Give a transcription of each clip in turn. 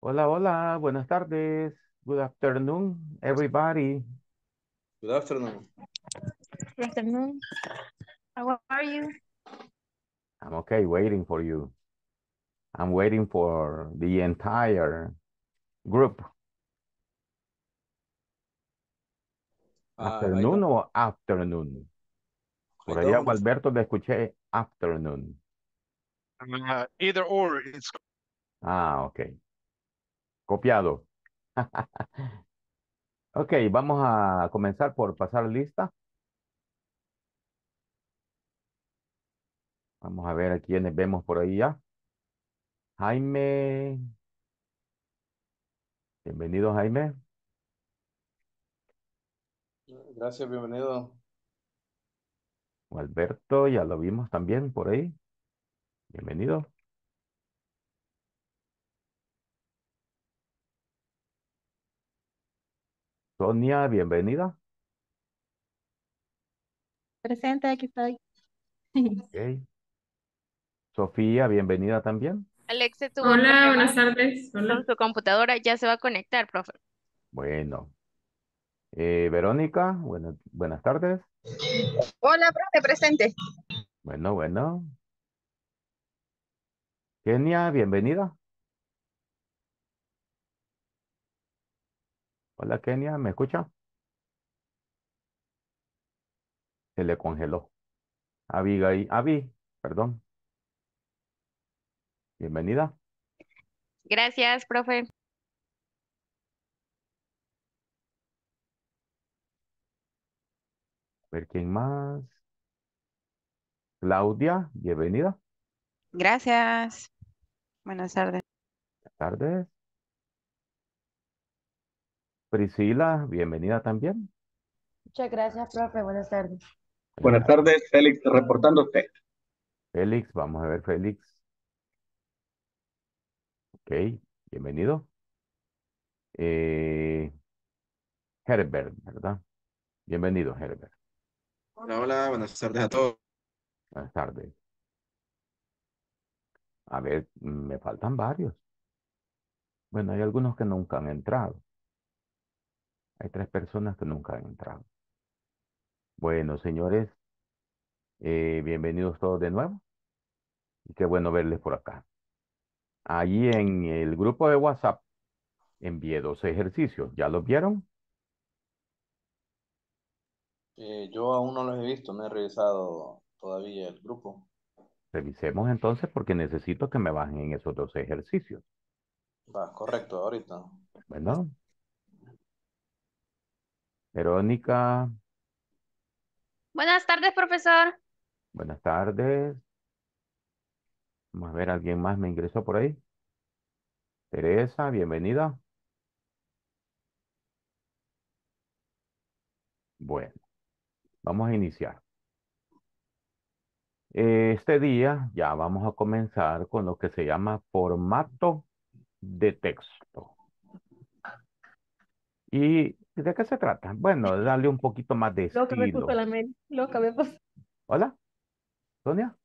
Hola, hola, buenas tardes. Good afternoon, everybody. Good afternoon. Good afternoon. How are you? I'm okay, waiting for you. I'm waiting for the entire group. Ah, afternoon or afternoon? Por allá, Alberto, le escuché afternoon. Uh, either or. Ah, okay. Copiado. ok, vamos a comenzar por pasar lista. Vamos a ver a quiénes vemos por ahí ya. Jaime. Bienvenido, Jaime. Gracias, bienvenido. Alberto, ya lo vimos también por ahí. Bienvenido. Sonia, bienvenida. Presente, aquí estoy. Ok. Sofía, bienvenida también. Alexe tú. Hola, buenas tardes. su computadora, ya se va a conectar, profe. Bueno. Eh, Verónica, buenas tardes. Hola, profe, presente. Bueno, bueno. Kenia, bienvenida. Hola Kenia, ¿me escucha? Se le congeló. Abigail, Avi, perdón. Bienvenida. Gracias, profe. A ver quién más. Claudia, bienvenida. Gracias. Buenas tardes. Buenas tardes. Priscila, bienvenida también. Muchas gracias, profe. Buenas tardes. Buenas tardes, Félix, reportando usted. Félix, vamos a ver, Félix. Ok, bienvenido. Eh, Herbert, ¿verdad? Bienvenido, Herbert. Hola, hola, buenas tardes a todos. Buenas tardes. A ver, me faltan varios. Bueno, hay algunos que nunca han entrado. Hay tres personas que nunca han entrado. Bueno, señores, eh, bienvenidos todos de nuevo. Y qué bueno verles por acá. Allí en el grupo de WhatsApp envié dos ejercicios. ¿Ya los vieron? Eh, yo aún no los he visto, no he revisado todavía el grupo. Revisemos entonces porque necesito que me bajen esos dos ejercicios. Va, correcto, ahorita. Bueno, Verónica. Buenas tardes, profesor. Buenas tardes. Vamos a ver, ¿alguien más me ingresó por ahí? Teresa, bienvenida. Bueno, vamos a iniciar. Este día ya vamos a comenzar con lo que se llama formato de texto. Y ¿De qué se trata? Bueno, dale un poquito más de estilo. Loca, me puso la mente. Loca, me ¿Hola? ¿Sonia?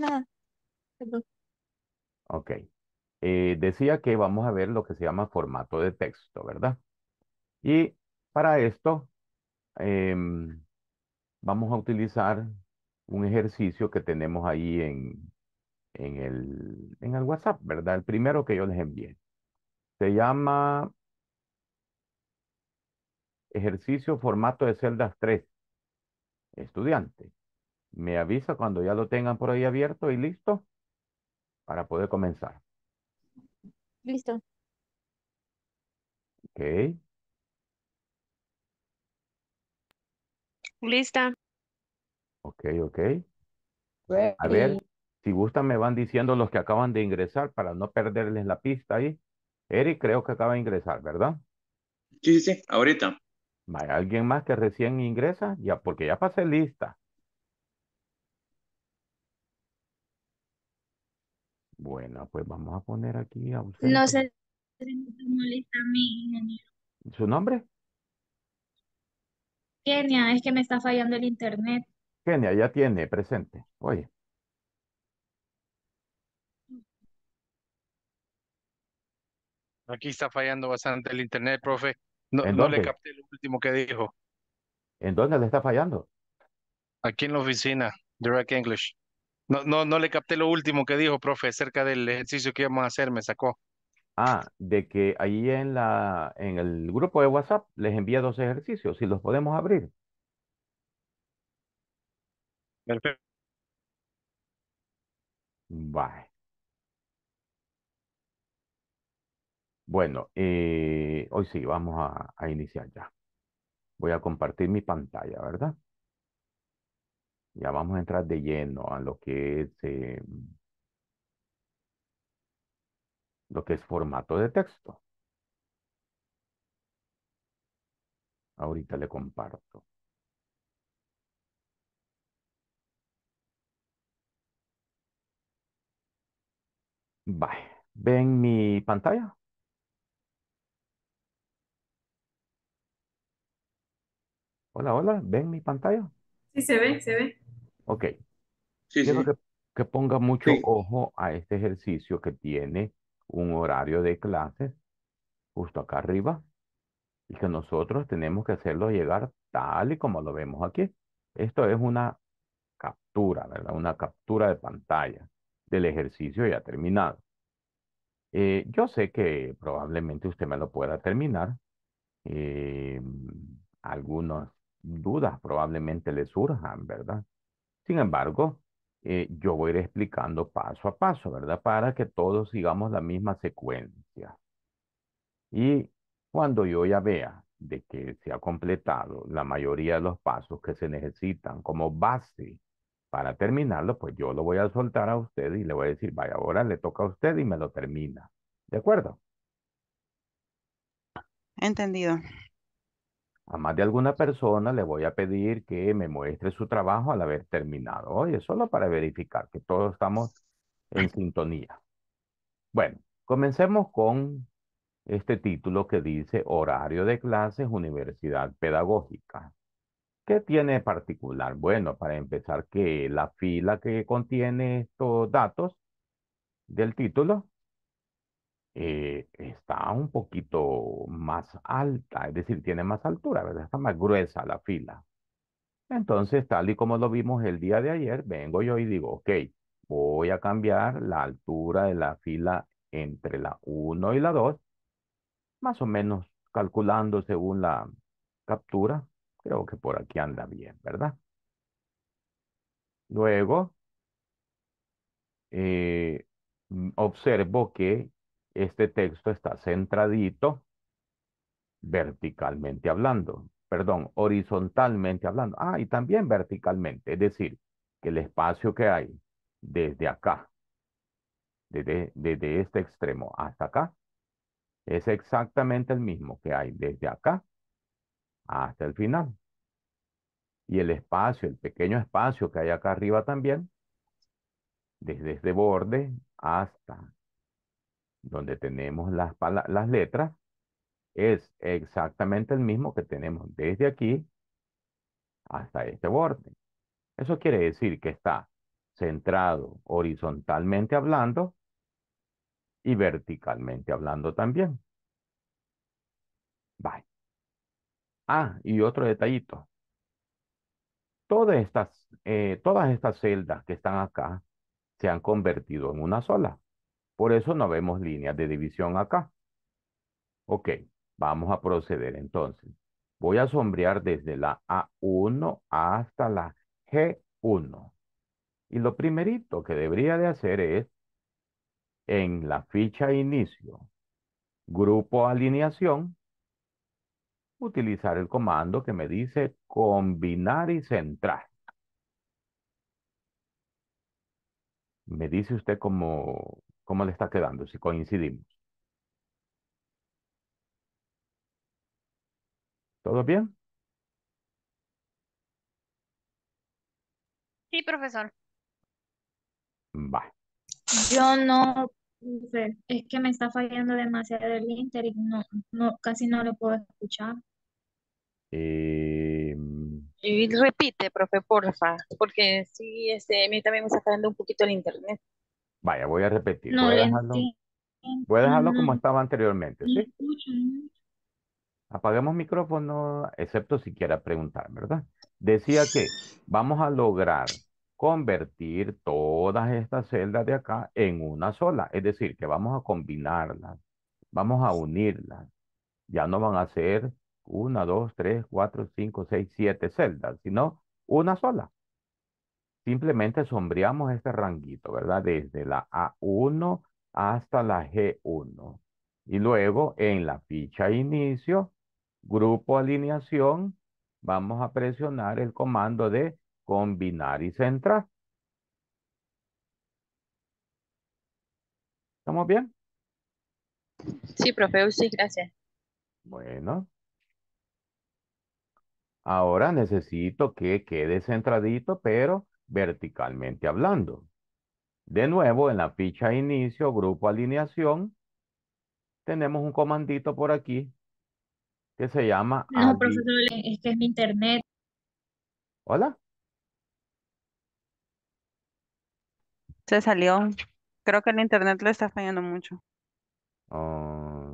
No, nada. Perdón. Ok. Eh, decía que vamos a ver lo que se llama formato de texto, ¿verdad? Y para esto em, vamos a utilizar un ejercicio que tenemos ahí en, en, el, en el WhatsApp, ¿verdad? El primero que yo les envié. Se llama Ejercicio formato de celdas 3. Estudiante, me avisa cuando ya lo tengan por ahí abierto y listo para poder comenzar. Listo. Ok. Lista. Ok, ok. A pues, ver, si gustan me van diciendo los que acaban de ingresar para no perderles la pista ahí. Eric creo que acaba de ingresar, ¿verdad? Sí, sí, sí, ahorita. Hay alguien más que recién ingresa, ya, porque ya pasé lista. Bueno, pues vamos a poner aquí a usted. No sé si me lista a mí, ingeniero. ¿Su nombre? Kenia, es que me está fallando el internet. Kenia, ya tiene presente. Oye. Aquí está fallando bastante el internet, profe. No, no le capté lo último que dijo. ¿En dónde le está fallando? Aquí en la oficina, Direct English. No, no, no le capté lo último que dijo, profe, acerca del ejercicio que íbamos a hacer, me sacó. Ah, de que ahí en la, en el grupo de WhatsApp les envía dos ejercicios, si los podemos abrir. Perfecto. Bye. Bueno, eh, hoy sí, vamos a, iniciar ya. Voy a compartir mi pantalla, ¿verdad? Ya vamos a entrar de lleno a lo que es, eh, lo que es formato de texto. Ahorita le comparto. Bye. ¿Ven mi pantalla? Hola, hola, ¿ven mi pantalla? Sí, se ve, se ve. Ok. Sí, sí. Que, ponga mucho ojo a este ejercicio que tiene un horario de clases justo acá arriba y que nosotros tenemos que hacerlo llegar tal y como lo vemos aquí. Esto es una captura, ¿verdad? Una captura de pantalla del ejercicio ya terminado. Eh, yo sé que probablemente usted me lo pueda terminar. Eh, algunos dudas probablemente le surjan, ¿verdad? Sin embargo, eh, yo voy a ir explicando paso a paso, ¿verdad? Para que todos sigamos la misma secuencia. Y cuando yo ya vea de que se ha completado la mayoría de los pasos que se necesitan como base para terminarlo, pues yo lo voy a soltar a usted y le voy a decir, vaya, ahora le toca a usted y me lo termina. ¿De acuerdo? Entendido a más de alguna persona le voy a pedir que me muestre su trabajo al haber terminado. Oye, solo para verificar que todos estamos en sintonía. Bueno, comencemos con este título que dice Horario de clases Universidad Pedagógica. ¿Qué tiene particular? Bueno, para empezar, que la fila que contiene estos datos del título eh, está un poquito más alta, es decir, tiene más altura, ¿verdad? Está más gruesa la fila. Entonces, tal y como lo vimos el día de ayer, vengo yo y digo, ok, voy a cambiar la altura de la fila entre la 1 y la 2, más o menos calculando según la captura, creo que por aquí anda bien, ¿verdad? Luego, eh, mm, observo que este texto está centradito verticalmente hablando, perdón, horizontalmente hablando. Ah, y también verticalmente, es decir, que el espacio que hay desde acá, desde, este extremo hasta acá, es exactamente el mismo que hay desde acá hasta el final. Y el espacio, el pequeño espacio que hay acá arriba también, desde este borde hasta donde tenemos las, letras, es exactamente el mismo que tenemos desde aquí hasta este borde. Eso quiere decir que está centrado horizontalmente hablando y verticalmente hablando también. Bye. Ah, y otro detallito. Todas estas, eh, todas estas celdas que están acá se han convertido en una sola. Por eso no vemos líneas de división acá. Ok, vamos a proceder entonces. Voy a sombrear desde la A1 hasta la G1. Y lo primerito que debería de hacer es, en la ficha inicio, grupo alineación, utilizar el comando que me dice combinar y centrar. Me dice usted como ¿Cómo le está quedando? Si coincidimos. ¿Todo bien? Sí, profesor. Va. Yo no, sé. es que me está fallando demasiado el Inter no, no, casi no lo puedo escuchar. Eh, y repite, profe, porfa, porque sí, este, a mí también me está fallando un poquito el internet. Vaya, voy a repetir. voy, a dejarlo, como estaba anteriormente, ¿sí? Apaguemos micrófono, excepto si quiera preguntar, ¿verdad? Decía que vamos a lograr convertir todas estas celdas de acá en una sola. Es decir, que vamos a combinarlas, vamos a unirlas. Ya no van a ser una, dos, tres, cuatro, cinco, seis, siete celdas, sino una sola simplemente sombreamos este ranguito, ¿verdad? Desde la A1 hasta la G1. Y luego en la ficha inicio, grupo alineación, vamos a presionar el comando de combinar y centrar. ¿Estamos bien? Sí, profe, sí, gracias. Bueno. Ahora necesito que quede centradito, pero verticalmente hablando. De nuevo, en la ficha inicio, grupo alineación, tenemos un comandito por aquí que se llama... No, profesor, es que es mi internet. ¿Hola? Se salió. Creo que el internet lo está fallando mucho. Ah,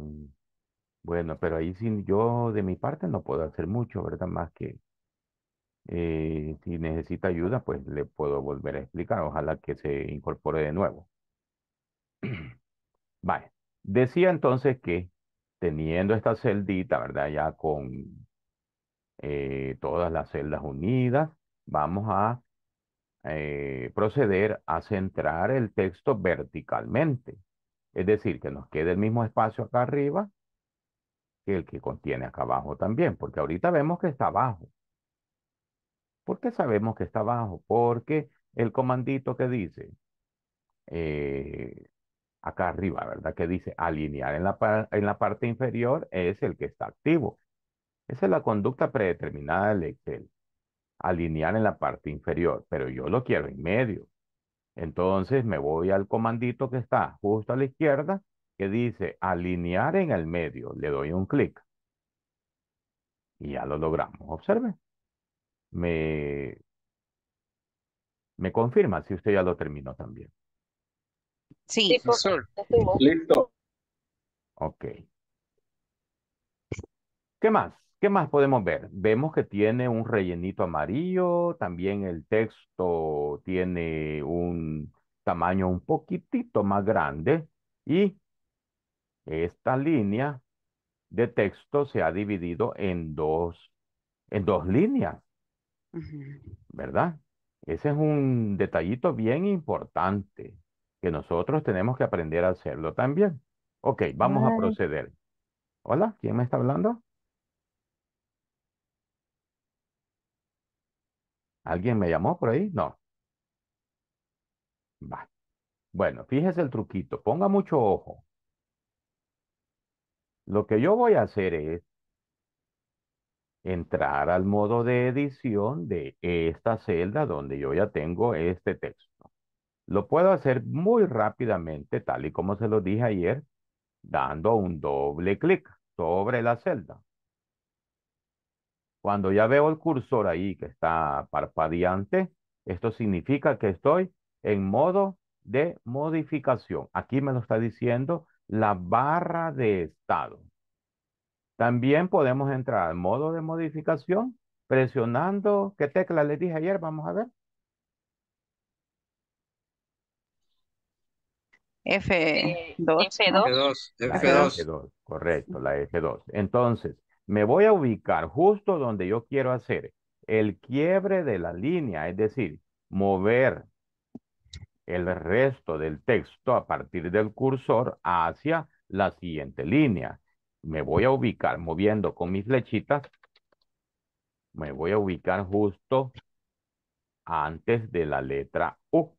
bueno, pero ahí sí yo de mi parte no puedo hacer mucho, ¿verdad? Más que eh, si necesita ayuda, pues le puedo volver a explicar. Ojalá que se incorpore de nuevo. Vale. Decía entonces que teniendo esta celdita, ¿verdad? Ya con eh, todas las celdas unidas, vamos a eh, proceder a centrar el texto verticalmente. Es decir, que nos quede el mismo espacio acá arriba que el que contiene acá abajo también, porque ahorita vemos que está abajo qué sabemos que está abajo? porque el comandito que dice, eh, acá arriba, ¿verdad? Que dice alinear en la, en la parte inferior es el que está activo. Esa es la conducta predeterminada del Excel. Alinear en la parte inferior, pero yo lo quiero en medio. Entonces me voy al comandito que está justo a la izquierda, que dice alinear en el medio. Le doy un clic. Y ya lo logramos. Observe me, me confirma si usted ya lo terminó también. Sí, profesor. Listo. Ok. ¿Qué más? ¿Qué más podemos ver? Vemos que tiene un rellenito amarillo, también el texto tiene un tamaño un poquitito más grande y esta línea de texto se ha dividido en dos, en dos líneas. ¿verdad? Ese es un detallito bien importante que nosotros tenemos que aprender a hacerlo también. Ok, vamos a proceder. Hola, ¿quién me está hablando? ¿Alguien me llamó por ahí? No. Va. Bueno, fíjese el truquito. Ponga mucho ojo. Lo que yo voy a hacer es entrar al modo de edición de esta celda donde yo ya tengo este texto. Lo puedo hacer muy rápidamente, tal y como se lo dije ayer, dando un doble clic sobre la celda. Cuando ya veo el cursor ahí que está parpadeante, esto significa que estoy en modo de modificación. Aquí me lo está diciendo la barra de estado. También podemos entrar al modo de modificación presionando, ¿qué tecla les dije ayer? Vamos a ver. F2. F2. F2. F2. Correcto, la F2. Entonces, me voy a ubicar justo donde yo quiero hacer el quiebre de la línea, es decir, mover el resto del texto a partir del cursor hacia la siguiente línea me voy a ubicar moviendo con mis flechitas, me voy a ubicar justo antes de la letra U.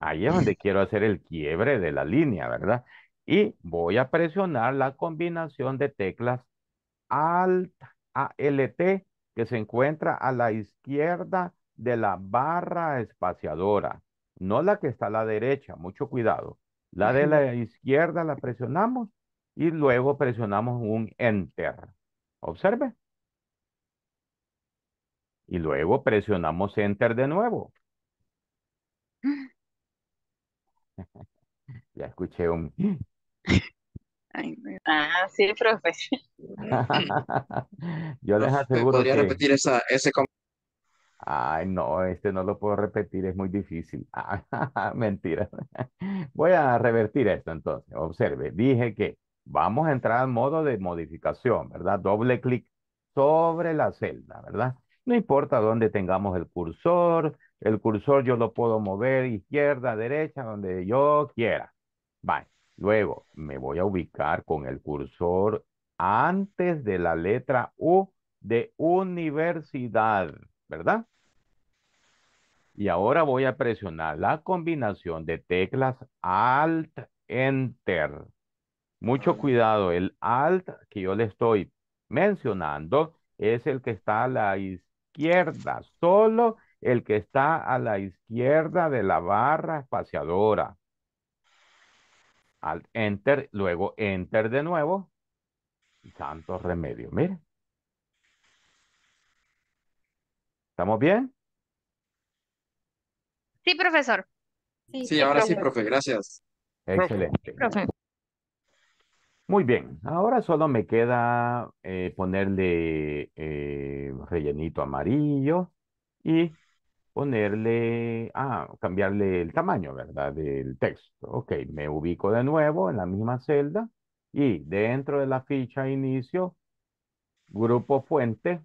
Ahí es donde mm. quiero hacer el quiebre de la línea, ¿verdad? Y voy a presionar la combinación de teclas Alt, ALT, que se encuentra a la izquierda de la barra espaciadora. No la que está a la derecha, mucho cuidado. La de la izquierda la presionamos y luego presionamos un Enter. Observe. Y luego presionamos Enter de nuevo. ya escuché un... ah, sí, profe. Yo les aseguro ¿Podría repetir esa, ese Ay, no, este no lo puedo repetir, es muy difícil. Ah, mentira. Voy a revertir esto entonces. Observe, dije que Vamos a entrar al modo de modificación, ¿verdad? Doble clic sobre la celda, ¿verdad? No importa dónde tengamos el cursor, el cursor yo lo puedo mover izquierda, derecha, donde yo quiera. Vale. Luego me voy a ubicar con el cursor antes de la letra U de universidad, ¿verdad? Y ahora voy a presionar la combinación de teclas Alt Enter mucho cuidado, el alt que yo le estoy mencionando es el que está a la izquierda, solo el que está a la izquierda de la barra espaciadora. Alt enter, luego enter de nuevo. Santo remedio, mire. ¿Estamos bien? Sí, profesor. Sí, ahora sí, profe, gracias. Excelente. Muy bien, ahora solo me queda eh, ponerle eh, rellenito amarillo y ponerle, ah, cambiarle el tamaño, ¿verdad? Del texto. Ok, me ubico de nuevo en la misma celda y dentro de la ficha inicio, grupo fuente,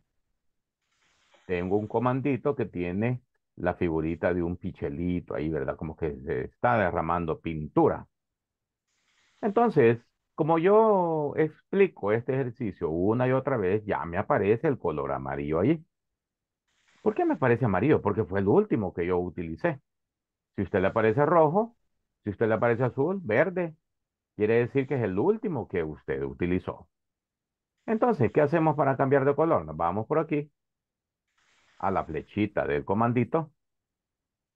tengo un comandito que tiene la figurita de un pichelito ahí, ¿verdad? Como que se está derramando pintura. Entonces, como yo explico este ejercicio una y otra vez, ya me aparece el color amarillo ahí. ¿Por qué me aparece amarillo? Porque fue el último que yo utilicé. Si usted le aparece rojo, si usted le aparece azul, verde, quiere decir que es el último que usted utilizó. Entonces, ¿qué hacemos para cambiar de color? Nos vamos por aquí a la flechita del comandito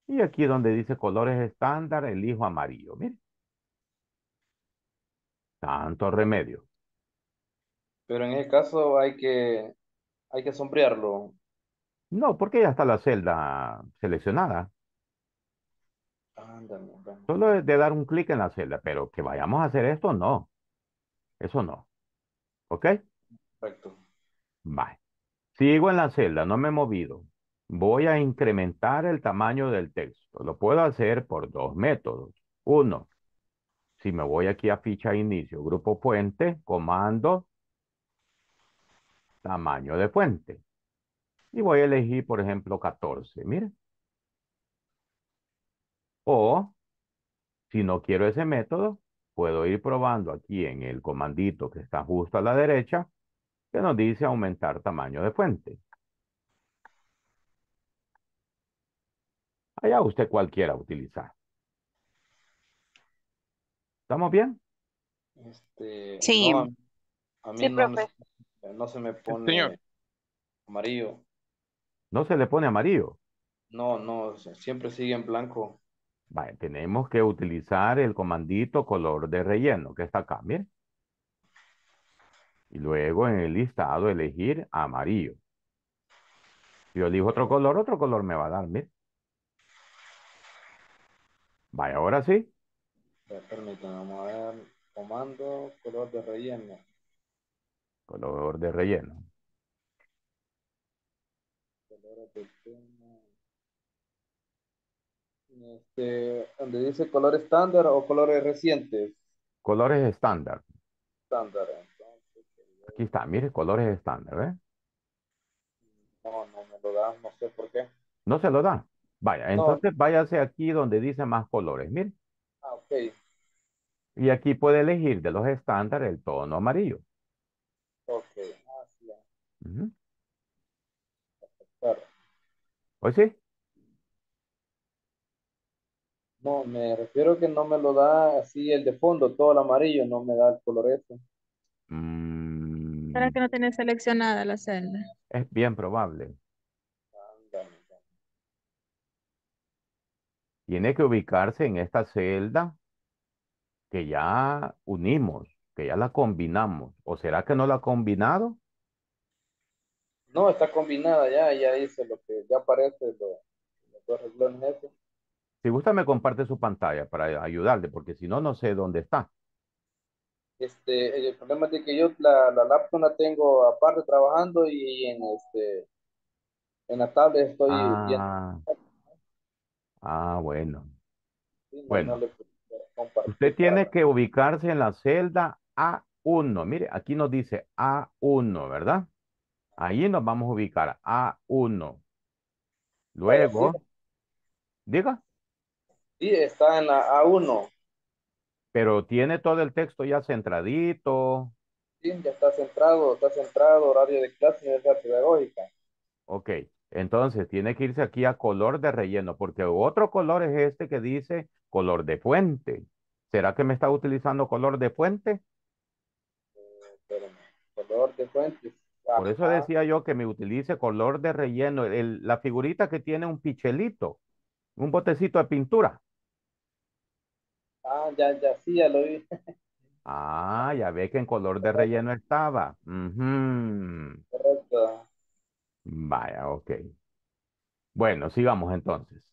y aquí donde dice colores estándar, elijo amarillo. Mire, tanto remedio. Pero en ese caso hay que, hay que sombrearlo. No, porque ya está la celda seleccionada. Solo es de dar un clic en la celda, pero que vayamos a hacer esto, no. Eso no. ¿Ok? Perfecto. Vale. Sigo en la celda, no me he movido. Voy a incrementar el tamaño del texto. Lo puedo hacer por dos métodos. Uno, si me voy aquí a ficha inicio, grupo puente, comando, tamaño de fuente. Y voy a elegir, por ejemplo, 14, miren. O, si no quiero ese método, puedo ir probando aquí en el comandito que está justo a la derecha, que nos dice aumentar tamaño de fuente. Allá usted cualquiera utilizar. ¿Estamos bien? Este, sí. a mí no, no, se me pone amarillo. ¿No se le pone amarillo? No, no, siempre sigue en blanco. Vale, tenemos que utilizar el comandito color de relleno que está acá, mire. Y luego en el listado elegir amarillo. Si yo elijo otro color, otro color me va a dar, mire. Vaya, ahora sí. Permítame, vamos a ver. Comando, color de relleno. Color de relleno. Color de tema. Este, donde dice color estándar o colores recientes. Colores estándar. Estándar. Entonces, Aquí está, mire, colores estándar, ¿eh? No, no me lo da, no sé por qué. No se lo da. Vaya, entonces váyase aquí donde dice más colores. Mire, y aquí puede elegir de los estándares el tono amarillo. Ok, sí? No, me refiero que no me lo da así el de fondo, todo el amarillo, no me da el color ese. Mm. que no tenés seleccionada la celda? Es bien probable. tiene que ubicarse en esta celda que ya unimos, que ya la combinamos. ¿O será que no la ha combinado? No, está combinada ya, ya dice lo que ya aparece los dos Si gusta me comparte su pantalla para ayudarle, porque si no, no sé dónde está. Este, el problema es que yo la, laptop la tengo aparte trabajando y en este en la tablet estoy ah, Ah, bueno. bueno, usted tiene que ubicarse en la celda A1. Mire, aquí nos dice A1, ¿verdad? Ahí nos vamos a ubicar, A1. Luego, diga. Sí, está en la A1. Pero tiene todo el texto ya centradito. Sí, ya está centrado, está centrado, horario de clase, universidad pedagógica. Ok. Entonces tiene que irse aquí a color de relleno, porque otro color es este que dice color de fuente. ¿Será que me está utilizando color de fuente? Color de fuente. Por eso decía yo que me utilice color de relleno, la figurita que tiene un pichelito, un botecito de pintura. Ah, ya, ya, sí, ya lo vi. ah, ya ve que en color de relleno estaba. Vaya, ok. Bueno, sigamos entonces.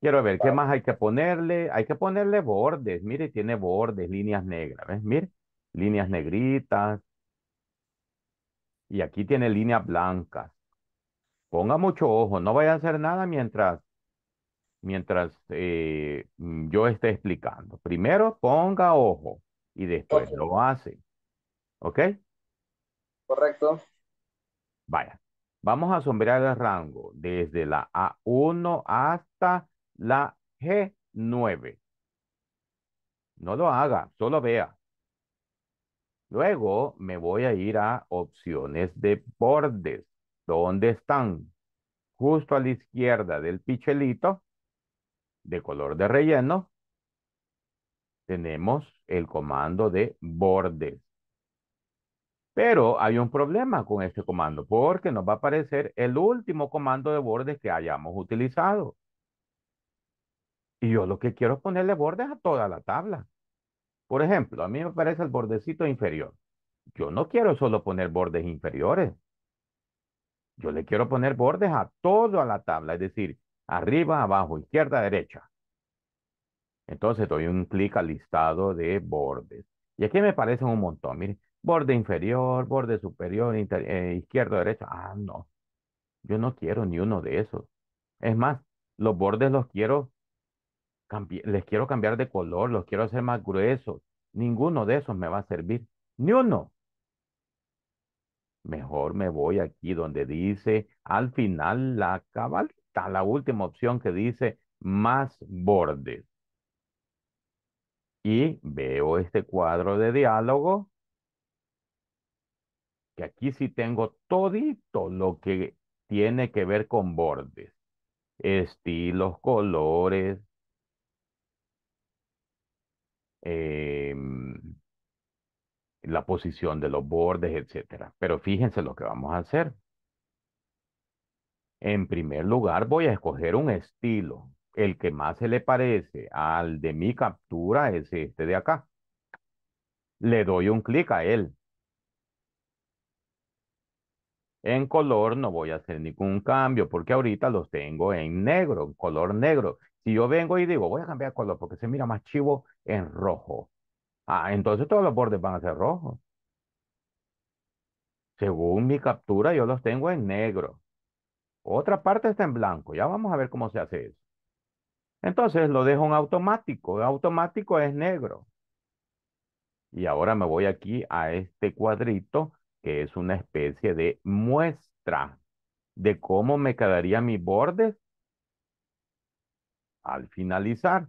Quiero ver, ¿qué más hay que ponerle? Hay que ponerle bordes. Mire, tiene bordes, líneas negras. ¿Ves? Mire, líneas negritas. Y aquí tiene líneas blancas. Ponga mucho ojo. No vaya a hacer nada mientras, mientras eh, yo esté explicando. Primero ponga ojo y después lo hace. ¿Ok? Correcto. Vaya. Vamos a sombrear el rango desde la A1 hasta la G9. No lo haga, solo vea. Luego me voy a ir a opciones de bordes. ¿Dónde están? Justo a la izquierda del pichelito de color de relleno tenemos el comando de bordes. Pero hay un problema con este comando porque nos va a aparecer el último comando de bordes que hayamos utilizado. Y yo lo que quiero es ponerle bordes a toda la tabla. Por ejemplo, a mí me parece el bordecito inferior. Yo no quiero solo poner bordes inferiores. Yo le quiero poner bordes a toda la tabla, es decir, arriba, abajo, izquierda, derecha. Entonces doy un clic al listado de bordes. Y aquí me parecen un montón. Miren, Borde inferior, borde superior, eh, izquierdo, derecho. Ah, no. Yo no quiero ni uno de esos. Es más, los bordes los quiero, les quiero cambiar de color, los quiero hacer más gruesos. Ninguno de esos me va a servir. Ni uno. Mejor me voy aquí donde dice al final la cabalita, la última opción que dice más bordes. Y veo este cuadro de diálogo que aquí sí tengo todito lo que tiene que ver con bordes, estilos, colores, em, la posición de los bordes, etc. Pero fíjense lo que vamos a hacer. En primer lugar voy a escoger un estilo. El que más se le parece al de mi captura es este de acá. Le doy un clic a él. En color no voy a hacer ningún cambio porque ahorita los tengo en negro, color negro. Si yo vengo y digo, voy a cambiar color porque se mira más chivo en rojo. Ah, entonces todos los bordes van a ser rojos. Según mi captura, yo los tengo en negro. Otra parte está en blanco. Ya vamos a ver cómo se hace eso. Entonces lo dejo en automático. automático es negro. Y ahora me voy aquí a este cuadrito es una especie de muestra de cómo me quedaría mi borde al finalizar.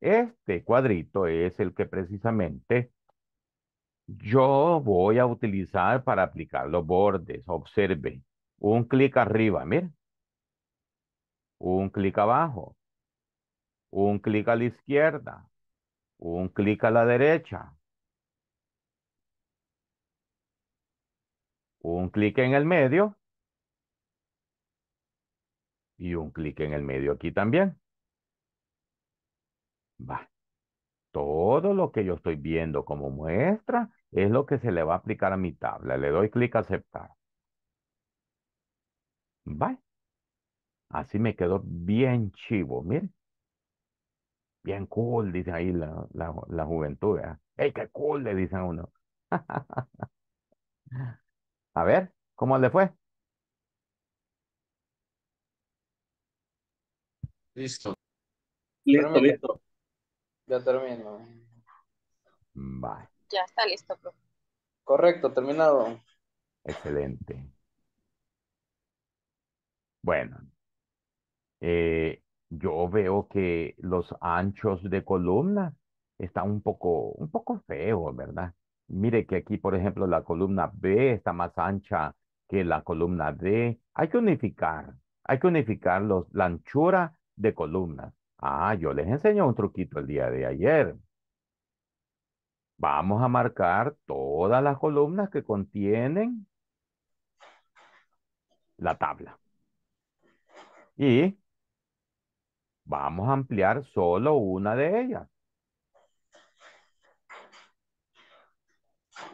Este cuadrito es el que precisamente yo voy a utilizar para aplicar los bordes. Observe, un clic arriba, mire. Un clic abajo. Un clic a la izquierda. Un clic a la derecha. un clic en el medio y un clic en el medio aquí también. Va. Todo lo que yo estoy viendo como muestra es lo que se le va a aplicar a mi tabla. Le doy clic a aceptar. Va. Así me quedó bien chivo, miren. Bien cool, dice ahí la, juventud. ¡Ey, qué cool! Le dicen a uno. A ver, ¿cómo le fue? Listo. Listo, listo. Ya termino. Bye. Ya está listo, profe. Correcto, terminado. Excelente. Bueno, eh, yo veo que los anchos de columna están un poco, un poco feos, ¿verdad? Mire que aquí, por ejemplo, la columna B está más ancha que la columna D. Hay que unificar, hay que unificar los, la anchura de columnas. Ah, yo les enseño un truquito el día de ayer. Vamos a marcar todas las columnas que contienen la tabla. Y vamos a ampliar solo una de ellas.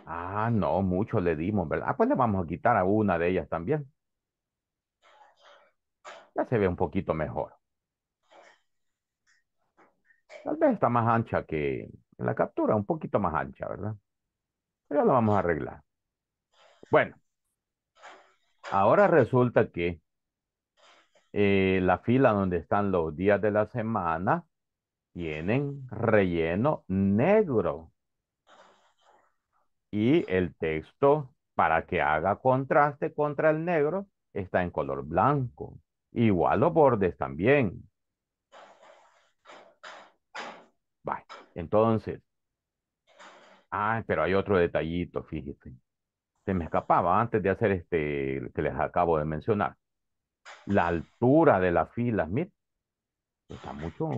Ah, no, muchos le dimos, ¿verdad? Ah, pues le vamos a quitar a una de ellas también. Ya se ve un poquito mejor. Tal vez está más ancha que la captura, un poquito más ancha, ¿verdad? Pero ya vamos a arreglar. Bueno, ahora resulta que eh, la fila donde están los días de la semana tienen relleno negro y el texto para que haga contraste contra el negro está en color blanco. Igual los bordes también. Vale, entonces. Ah, pero hay otro detallito, fíjense. Se me escapaba antes de hacer este que les acabo de mencionar. La altura de las fila, Smith está mucho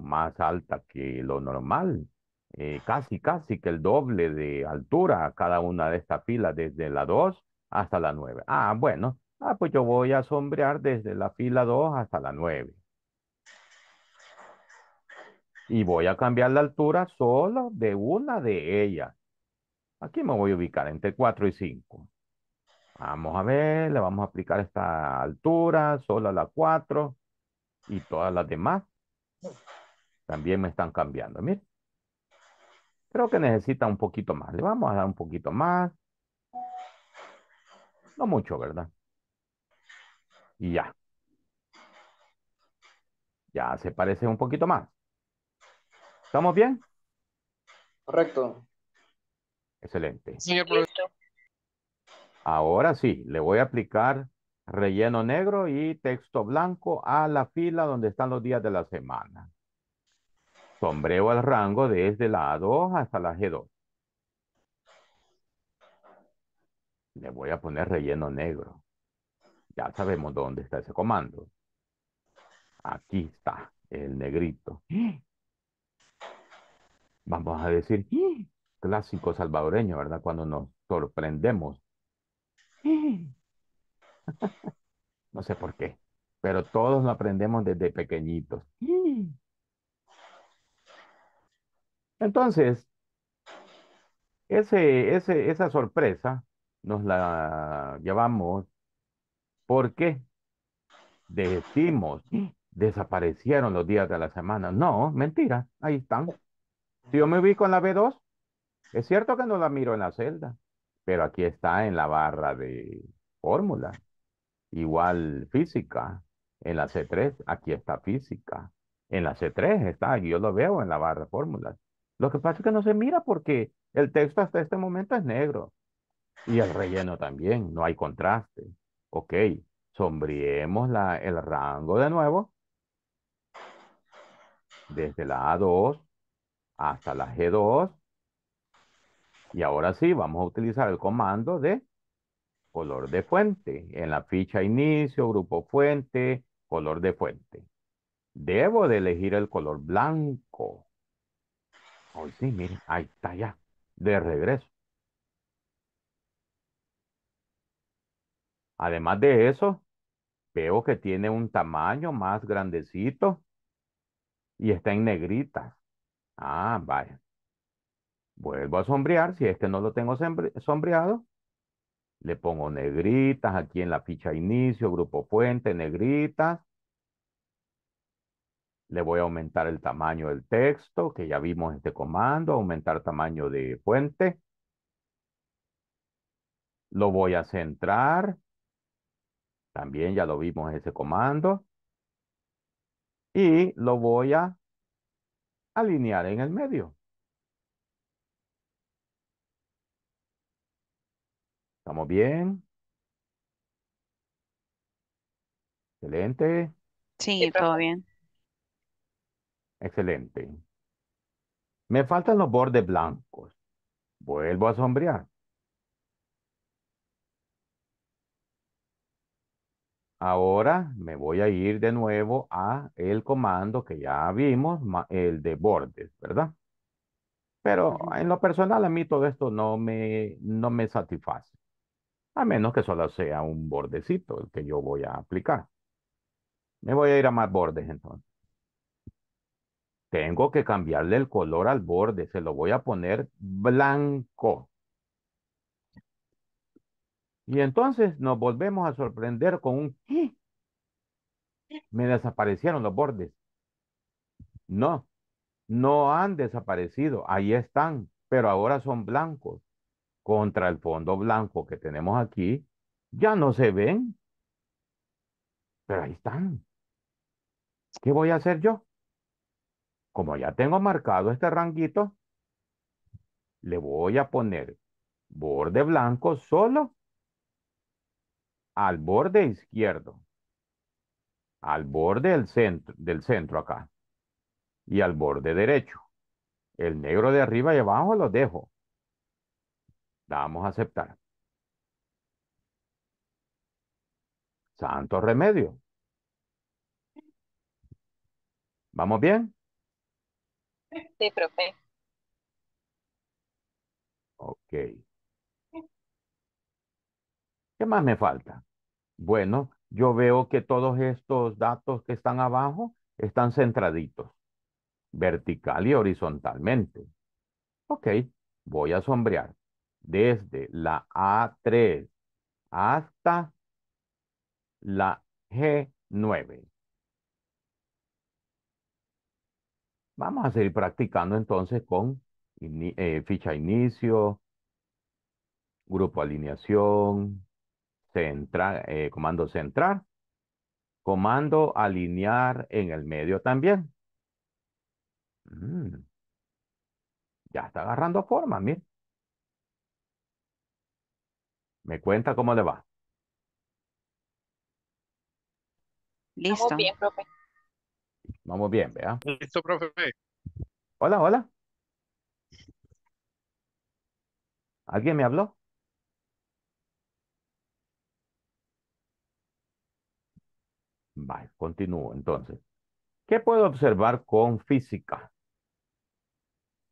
más alta que lo normal. Eh, casi, casi que el doble de altura a cada una de estas filas, desde la 2 hasta la 9. Ah, bueno, ah, pues yo voy a sombrear desde la fila 2 hasta la 9. Y voy a cambiar la altura solo de una de ellas. Aquí me voy a ubicar entre 4 y 5. Vamos a ver, le vamos a aplicar esta altura, solo a la 4 y todas las demás también me están cambiando. Miren. Creo que necesita un poquito más. Le vamos a dar un poquito más. No mucho, ¿verdad? Y ya. Ya se parece un poquito más. ¿Estamos bien? Correcto. Excelente. Ahora sí, le voy a aplicar relleno negro y texto blanco a la fila donde están los días de la semana. Sombreo al rango desde la A2 hasta la G2. Le voy a poner relleno negro. Ya sabemos dónde está ese comando. Aquí está el negrito. Vamos a decir clásico salvadoreño, ¿verdad? Cuando nos sorprendemos. No sé por qué, pero todos lo aprendemos desde pequeñitos. Entonces, ese, esa sorpresa nos la llevamos porque decimos, desaparecieron los días de la semana. No, mentira, ahí están. Si yo me ubico en la B2, es cierto que no la miro en la celda, pero aquí está en la barra de fórmula. Igual física, en la C3, aquí está física. En la C3 está, yo lo veo en la barra de fórmulas. Lo que pasa es que no se mira porque el texto hasta este momento es negro. Y el relleno también, no hay contraste. Ok, sombriemos el rango de nuevo. Desde la A2 hasta la G2. Y ahora sí, vamos a utilizar el comando de color de fuente. En la ficha inicio, grupo fuente, color de fuente. Debo de elegir el color blanco. Hoy sí, miren, ahí está ya, de regreso. Además de eso, veo que tiene un tamaño más grandecito y está en negritas. Ah, vaya. Vuelvo a sombrear, si es que no lo tengo sombreado. Le pongo negritas aquí en la ficha inicio, grupo fuente, negritas. Le voy a aumentar el tamaño del texto, que ya vimos este comando, aumentar tamaño de fuente. Lo voy a centrar. También ya lo vimos ese comando. Y lo voy a alinear en el medio. ¿Estamos bien? Excelente. Sí, todo bien. Excelente. Me faltan los bordes blancos. Vuelvo a sombrear. Ahora me voy a ir de nuevo a el comando que ya vimos, el de bordes, ¿verdad? Pero en lo personal a mí todo esto no me, no me satisface. A menos que solo sea un bordecito el que yo voy a aplicar. Me voy a ir a más bordes entonces. Tengo que cambiarle el color al borde. Se lo voy a poner blanco. Y entonces nos volvemos a sorprender con un... Me desaparecieron los bordes. No, no han desaparecido. Ahí están, pero ahora son blancos. Contra el fondo blanco que tenemos aquí, ya no se ven. Pero ahí están. ¿Qué voy a hacer yo? como ya tengo marcado este ranguito, le voy a poner borde blanco solo al borde izquierdo, al borde del centro, del centro acá y al borde derecho. El negro de arriba y abajo lo dejo. Damos a aceptar. Santo remedio. ¿Vamos bien? Sí, profe. Ok. ¿Qué más me falta? Bueno, yo veo que todos estos datos que están abajo están centraditos, vertical y horizontalmente. Ok, voy a sombrear desde la A3 hasta la G9. Vamos a seguir practicando entonces con eh, ficha inicio, grupo alineación, eh, comando centrar, comando alinear en el medio también. Mm. Ya está agarrando forma, mire. Me cuenta cómo le va. Listo. bien, profe. Vamos bien, vea. Listo, profe. Hola, hola. ¿Alguien me habló? Vale, continúo entonces. ¿Qué puedo observar con física?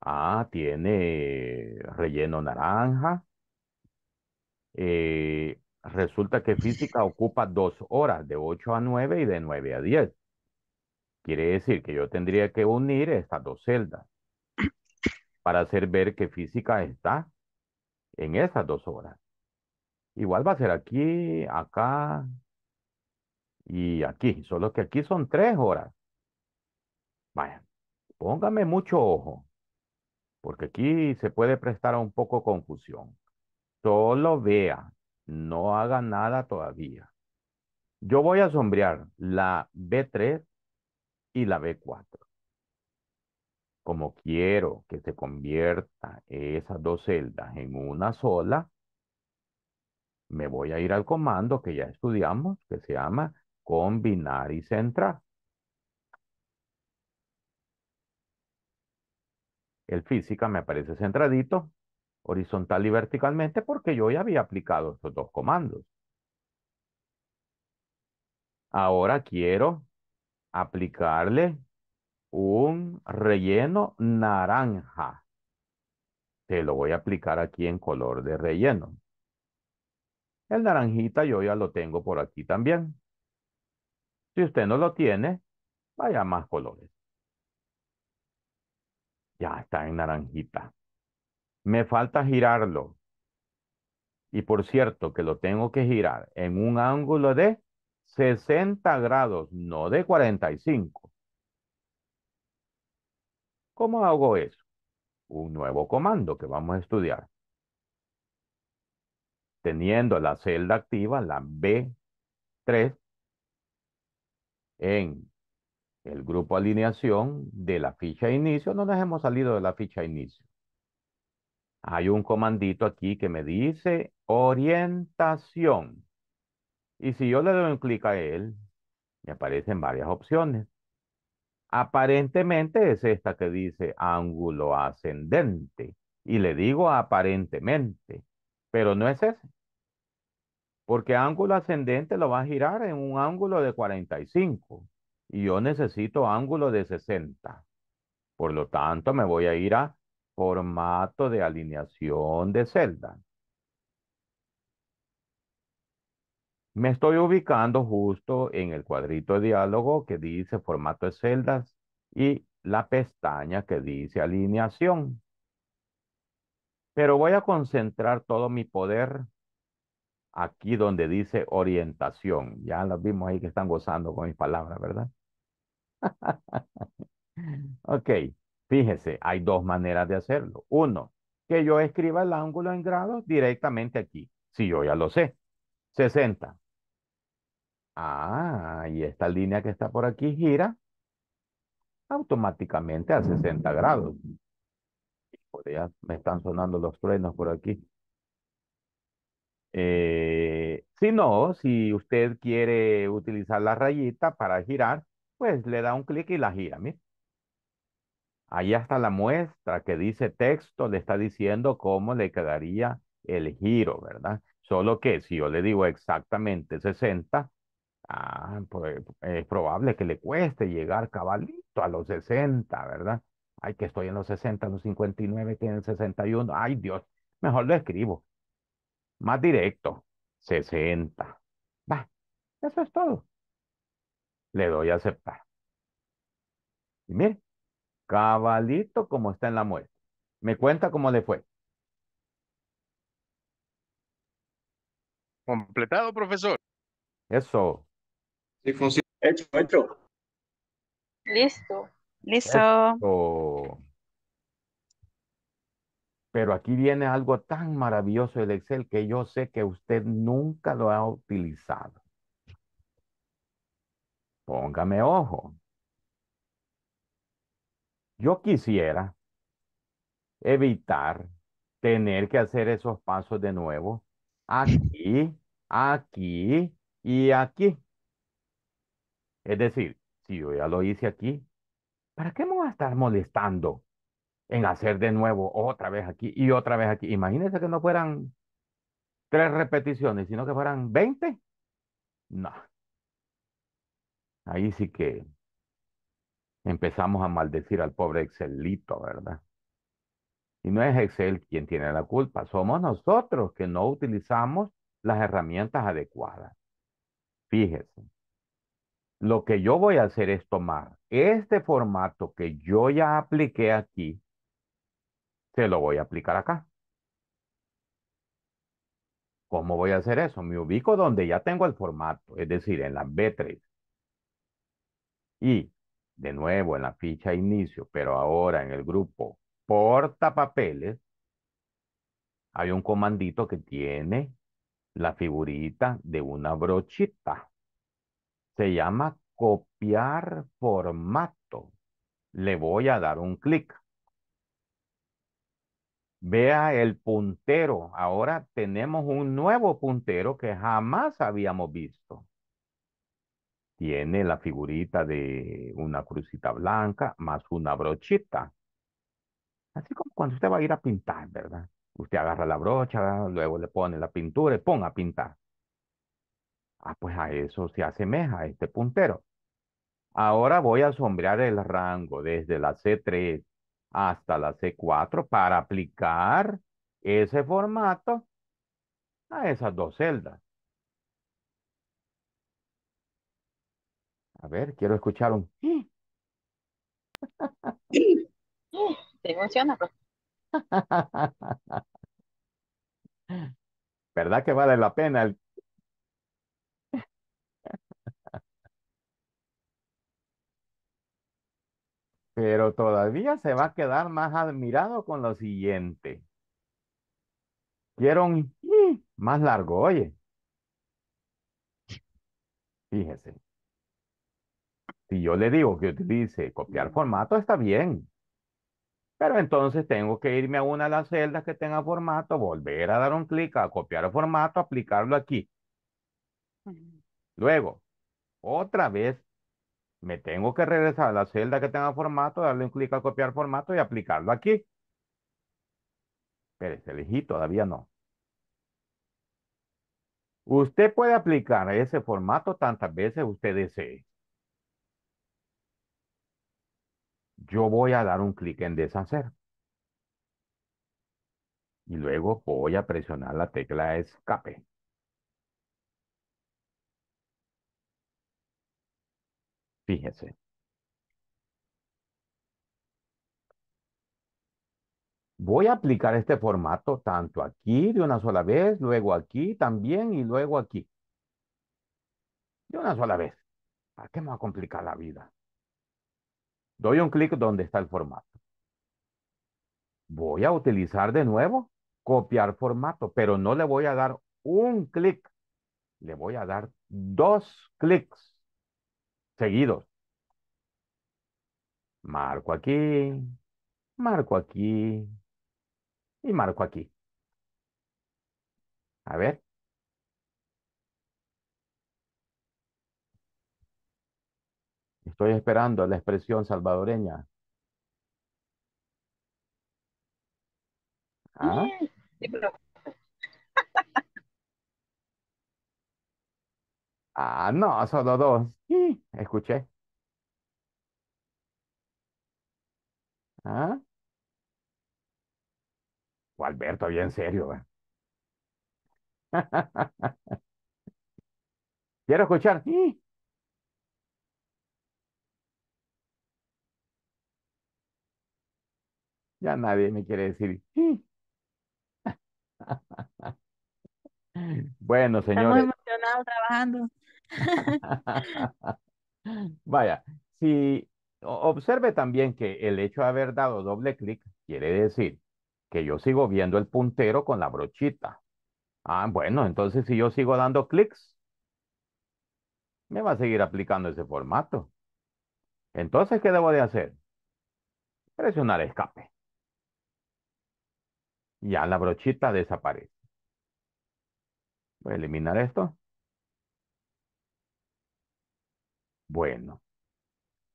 Ah, tiene relleno naranja. Eh, resulta que física ocupa dos horas, de 8 a 9 y de 9 a 10. Quiere decir que yo tendría que unir estas dos celdas para hacer ver que física está en estas dos horas. Igual va a ser aquí, acá y aquí, solo que aquí son tres horas. Vaya, póngame mucho ojo, porque aquí se puede prestar a un poco confusión. Solo vea, no haga nada todavía. Yo voy a sombrear la B3 y la B4. Como quiero que se convierta esas dos celdas en una sola, me voy a ir al comando que ya estudiamos, que se llama combinar y centrar. El física me aparece centradito, horizontal y verticalmente, porque yo ya había aplicado estos dos comandos. Ahora quiero aplicarle un relleno naranja. Te lo voy a aplicar aquí en color de relleno. El naranjita yo ya lo tengo por aquí también. Si usted no lo tiene, vaya más colores. Ya está en naranjita. Me falta girarlo. Y por cierto que lo tengo que girar en un ángulo de 60 grados, no de 45. ¿Cómo hago eso? Un nuevo comando que vamos a estudiar. Teniendo la celda activa, la B3, en el grupo alineación de la ficha inicio, no nos hemos salido de la ficha inicio. Hay un comandito aquí que me dice orientación. Y si yo le doy un clic a él, me aparecen varias opciones. Aparentemente es esta que dice ángulo ascendente. Y le digo aparentemente, pero no es ese. Porque ángulo ascendente lo va a girar en un ángulo de 45 y yo necesito ángulo de 60. Por lo tanto, me voy a ir a formato de alineación de celda. Me estoy ubicando justo en el cuadrito de diálogo que dice formato de celdas y la pestaña que dice alineación. Pero voy a concentrar todo mi poder aquí donde dice orientación. Ya lo vimos ahí que están gozando con mis palabras, ¿verdad? ok, fíjese, hay dos maneras de hacerlo. Uno, que yo escriba el ángulo en grados directamente aquí, si yo ya lo sé. 60. Ah, y esta línea que está por aquí gira automáticamente a 60 grados. ya me están sonando los frenos por aquí. Eh, si no, si usted quiere utilizar la rayita para girar, pues le da un clic y la gira. Ahí está la muestra que dice texto, le está diciendo cómo le quedaría el giro, ¿verdad? Solo que si yo le digo exactamente 60, Ah, pues, eh, es probable que le cueste llegar cabalito a los 60, ¿verdad? Ay, que estoy en los 60, en los 59, que en el 61. Ay, Dios, mejor lo escribo. Más directo, 60. Va, eso es todo. Le doy a aceptar. Y mire, cabalito como está en la muerte. Me cuenta cómo le fue. Completado, profesor. Eso. Hecho, hecho. Listo. Listo. Pero aquí viene algo tan maravilloso del Excel que yo sé que usted nunca lo ha utilizado. Póngame ojo. Yo quisiera evitar tener que hacer esos pasos de nuevo. Aquí, aquí y aquí. Es decir, si yo ya lo hice aquí, ¿para qué me voy a estar molestando en hacer de nuevo otra vez aquí y otra vez aquí? Imagínense que no fueran tres repeticiones, sino que fueran veinte. No. Ahí sí que empezamos a maldecir al pobre Excelito, ¿verdad? Y no es Excel quien tiene la culpa, somos nosotros que no utilizamos las herramientas adecuadas. Fíjese. Lo que yo voy a hacer es tomar este formato que yo ya apliqué aquí, se lo voy a aplicar acá. ¿Cómo voy a hacer eso? Me ubico donde ya tengo el formato, es decir, en la B3. Y, de nuevo, en la ficha inicio, pero ahora en el grupo portapapeles, hay un comandito que tiene la figurita de una brochita. Se llama copiar formato. Le voy a dar un clic. Vea el puntero. Ahora tenemos un nuevo puntero que jamás habíamos visto. Tiene la figurita de una crucita blanca más una brochita. Así como cuando usted va a ir a pintar, ¿verdad? Usted agarra la brocha, luego le pone la pintura y ponga a pintar. Ah, pues a eso se asemeja este puntero. Ahora voy a sombrear el rango desde la C3 hasta la C4 para aplicar ese formato a esas dos celdas. A ver, quiero escuchar un... Te emociona, pues. ¿Verdad que vale la pena el pero todavía se va a quedar más admirado con lo siguiente. Quiero un más largo, oye. Fíjese. Si yo le digo que utilice copiar formato, está bien. Pero entonces tengo que irme a una de las celdas que tenga formato, volver a dar un clic a copiar formato, aplicarlo aquí. Luego, otra vez me tengo que regresar a la celda que tenga formato, darle un clic a copiar formato y aplicarlo aquí. Pero elegí todavía no. Usted puede aplicar ese formato tantas veces usted desee. Yo voy a dar un clic en deshacer. Y luego voy a presionar la tecla escape. Fíjese. Voy a aplicar este formato tanto aquí de una sola vez, luego aquí también y luego aquí. De una sola vez. ¿Para qué me va a complicar la vida? Doy un clic donde está el formato. Voy a utilizar de nuevo copiar formato, pero no le voy a dar un clic. Le voy a dar dos clics seguidos. Marco aquí, marco aquí y marco aquí. A ver. Estoy esperando la expresión salvadoreña. Mm, ah. Ah, no, solo dos. Sí, escuché. ¿Ah? O oh, Alberto, bien serio. ¿eh? Quiero escuchar. Ya nadie me quiere decir. Bueno, señor trabajando. Vaya, si observe también que el hecho de haber dado doble clic quiere decir que yo sigo viendo el puntero con la brochita. Ah, bueno, entonces si yo sigo dando clics, me va a seguir aplicando ese formato. Entonces, ¿qué debo de hacer? Presionar escape. Ya la brochita desaparece. Voy a eliminar esto. Bueno,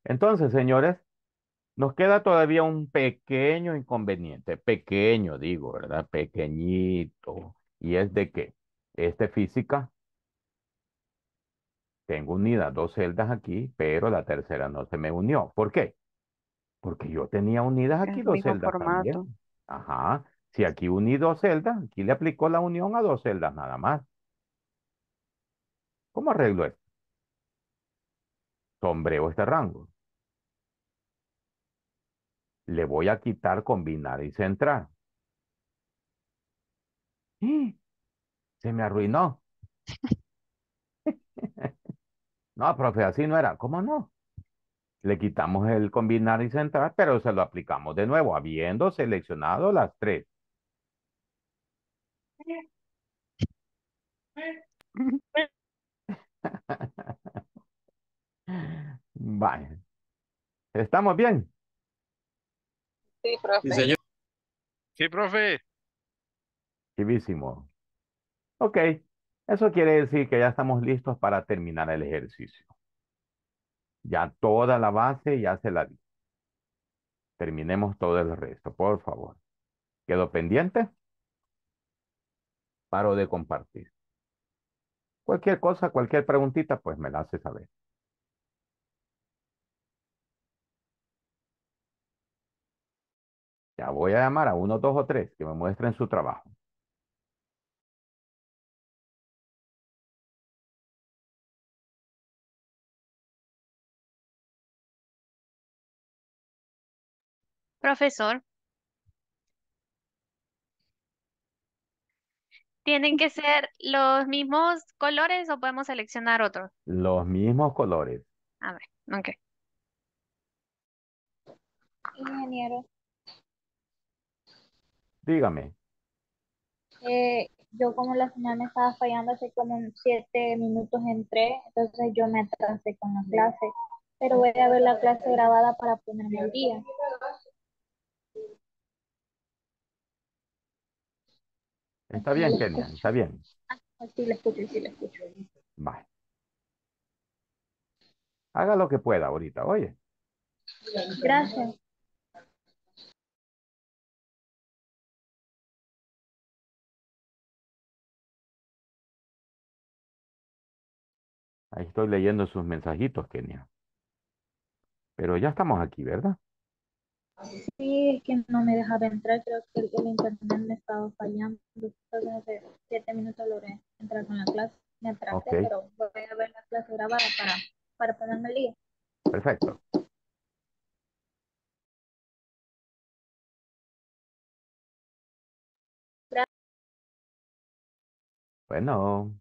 entonces, señores, nos queda todavía un pequeño inconveniente, pequeño digo, ¿verdad? Pequeñito. ¿Y es de que Este física, tengo unidas dos celdas aquí, pero la tercera no se me unió. ¿Por qué? Porque yo tenía unidas aquí dos celdas también. Ajá. Si aquí uní dos celdas, aquí le aplicó la unión a dos celdas nada más. ¿Cómo arreglo esto? sombreo este rango. Le voy a quitar combinar y centrar. ¡Eh! Se me arruinó. no, profe, así no era. ¿Cómo no? Le quitamos el combinar y centrar, pero se lo aplicamos de nuevo, habiendo seleccionado las tres. Vaya. ¿Estamos bien? Sí, profe. Sí, profe. Chivísimo. Ok. Eso quiere decir que ya estamos listos para terminar el ejercicio. Ya toda la base ya se la di. Terminemos todo el resto, por favor. ¿Quedó pendiente? Paro de compartir. Cualquier cosa, cualquier preguntita, pues me la hace saber. Ya voy a llamar a uno, dos o tres que me muestren su trabajo. Profesor, ¿tienen que ser los mismos colores o podemos seleccionar otros? Los mismos colores. A ver, ok. Ingeniero. Dígame. Eh, yo como la señal me estaba fallando hace como siete minutos entré, entonces yo me atrasé con la clase, pero voy a ver la clase grabada para ponerme al día. Está bien, Kenia, está bien. Ah, sí, la escucho, sí, la escucho. Vale. Haga lo que pueda ahorita, oye. Gracias. estoy leyendo sus mensajitos, Kenia. Pero ya estamos aquí, ¿verdad? Sí, es que no me dejaba entrar, creo que el, internet me estaba fallando. Entonces hace siete minutos logré entrar con la clase, me atrasé, pero voy a ver la clase grabada para, para ponerme el día. Perfecto. Bueno.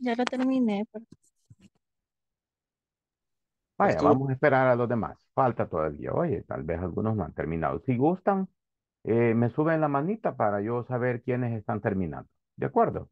Ya lo terminé. Vaya, vamos a esperar a los demás. Falta todavía. Oye, tal vez algunos no han terminado. Si gustan, eh, me suben la manita para yo saber quiénes están terminando. ¿De acuerdo?